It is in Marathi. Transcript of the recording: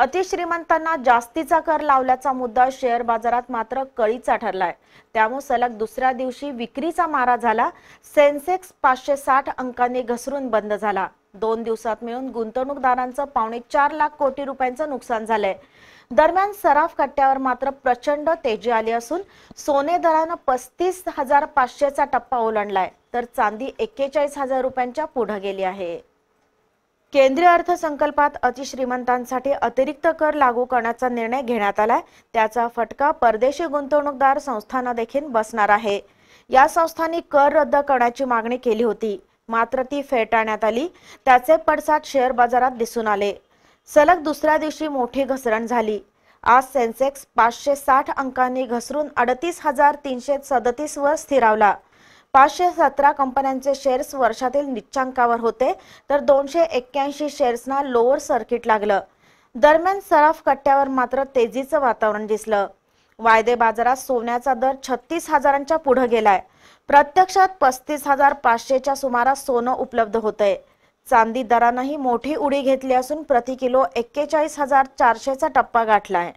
अतिश्रीमंतांना जास्तीचा कर लावल्याचा मुद्दा शेअर बाजारात मात्र कळीचा ठरलाय त्यामुळे सलग दुसऱ्या दिवशी विक्रीचा मारा झाला सेन्सेक्स पाचशे साठ अंकांनी घसरून बंद झाला दोन दिवसात मिळून गुंतवणूकदारांचं पावणे चार लाख कोटी रुपयांचं नुकसान झालंय दरम्यान सराफ कट्ट्यावर मात्र प्रचंड तेजी आली असून सोने दरानं पस्तीस हजार पाचशेचा टप्पा ओलांडलाय तर चांदी एक्केचाळीस हजार रुपयांच्या पुढे गेली आहे केंद्रीय अर्थसंकल्पात अतिश्रीमंतांसाठी अतिरिक्त कर लागू करण्याचा निर्णय घेण्यात आलाय त्याचा फटका परदेशी गुंतवणूकदार संस्थांना देखील बसणार आहे या संस्थांनी कर रद्द करण्याची मागणी केली होती मात्र ती फेटाळण्यात आली त्याचे पडसाद शेअर बाजारात दिसून आले सलग दुसऱ्या दिवशी मोठी घसरण झाली आज सेन्सेक्स पाचशे साठ अंकांनी घसरून अडतीस हजार तीनशे सदतीस वर स्थिरावला पाचशे सतरा कंपन्यांचे शेअर्स वर्षातील निच्चांकावर होते तर दोनशे एक्क्याऐंशी शेअर्सना लोअर सर्किट लागलं दरम्यान सराफ कट्ट्यावर मात्र तेजीचं वातावरण दिसलं वायदे बाजारात सोन्याचा दर छत्तीस हजारांच्या पुढे गेलाय प्रत्यक्षात पस्तीस हजार पाचशेच्या सुमारास सोनं उपलब्ध होतंय चांदी दरांनाही मोठी उडी घेतली असून प्रति किलो एक्केचाळीस हजार चारशेचा टप्पा आहे